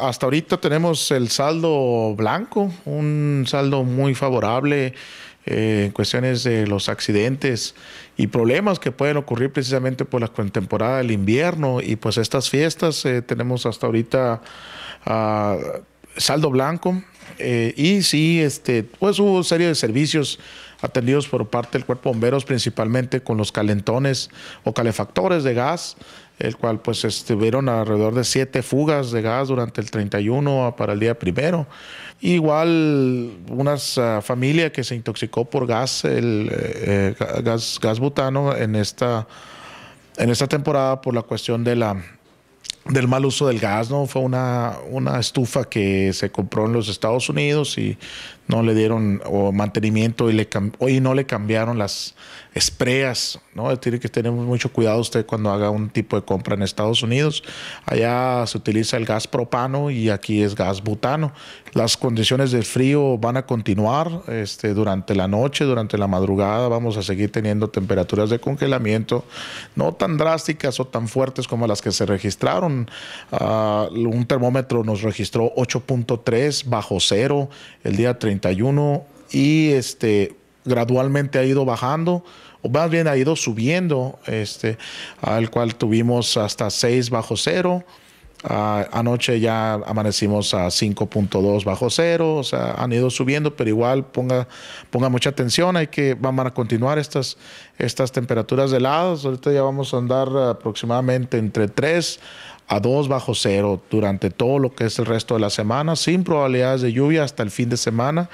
hasta ahorita tenemos el saldo blanco, un saldo muy favorable eh, en cuestiones de los accidentes y problemas que pueden ocurrir precisamente por la temporada del invierno y pues estas fiestas eh, tenemos hasta ahorita ah, saldo blanco eh, y sí, este, pues hubo serie de servicios atendidos por parte del cuerpo bomberos, principalmente con los calentones o calefactores de gas, el cual pues estuvieron alrededor de siete fugas de gas durante el 31 para el día primero. Igual una ah, familia que se intoxicó por gas, el eh, eh, gas, gas butano en esta, en esta temporada por la cuestión de la del mal uso del gas, ¿no? Fue una, una estufa que se compró en los Estados Unidos y no le dieron mantenimiento y le hoy no le cambiaron las espreas, ¿no? Tiene que tener mucho cuidado usted cuando haga un tipo de compra en Estados Unidos. Allá se utiliza el gas propano y aquí es gas butano. Las condiciones de frío van a continuar este, durante la noche, durante la madrugada. Vamos a seguir teniendo temperaturas de congelamiento, no tan drásticas o tan fuertes como las que se registraron. Ah, un termómetro nos registró 8.3 bajo cero el día 30 y este, gradualmente ha ido bajando, o más bien ha ido subiendo, este, al cual tuvimos hasta 6 bajo cero. Ah, anoche ya amanecimos a 5.2 bajo cero, o sea, han ido subiendo, pero igual ponga, ponga mucha atención, hay que, van a continuar estas, estas temperaturas heladas, ahorita ya vamos a andar aproximadamente entre 3 a 2 bajo cero durante todo lo que es el resto de la semana, sin probabilidades de lluvia hasta el fin de semana.